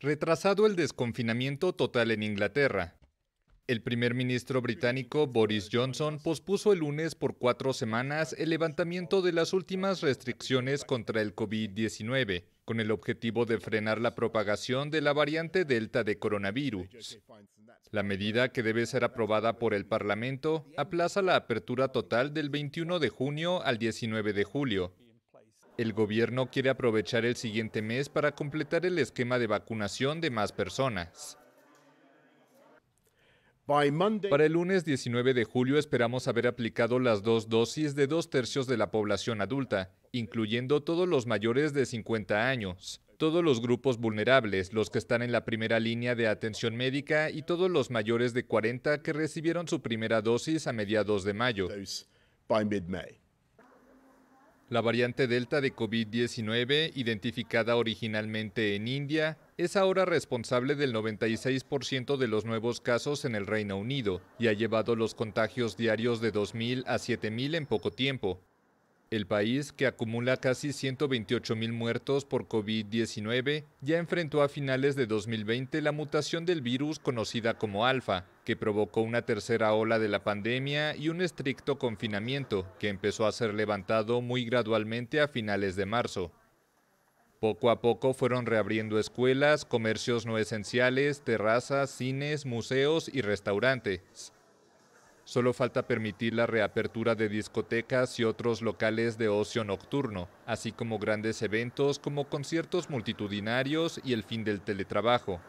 Retrasado el desconfinamiento total en Inglaterra. El primer ministro británico Boris Johnson pospuso el lunes por cuatro semanas el levantamiento de las últimas restricciones contra el COVID-19, con el objetivo de frenar la propagación de la variante Delta de coronavirus. La medida, que debe ser aprobada por el Parlamento, aplaza la apertura total del 21 de junio al 19 de julio, el gobierno quiere aprovechar el siguiente mes para completar el esquema de vacunación de más personas. Para el lunes 19 de julio esperamos haber aplicado las dos dosis de dos tercios de la población adulta, incluyendo todos los mayores de 50 años, todos los grupos vulnerables, los que están en la primera línea de atención médica y todos los mayores de 40 que recibieron su primera dosis a mediados de mayo. La variante Delta de COVID-19, identificada originalmente en India, es ahora responsable del 96% de los nuevos casos en el Reino Unido y ha llevado los contagios diarios de 2.000 a 7.000 en poco tiempo. El país, que acumula casi 128 mil muertos por COVID-19, ya enfrentó a finales de 2020 la mutación del virus conocida como alfa, que provocó una tercera ola de la pandemia y un estricto confinamiento, que empezó a ser levantado muy gradualmente a finales de marzo. Poco a poco fueron reabriendo escuelas, comercios no esenciales, terrazas, cines, museos y restaurantes. Solo falta permitir la reapertura de discotecas y otros locales de ocio nocturno, así como grandes eventos como conciertos multitudinarios y el fin del teletrabajo.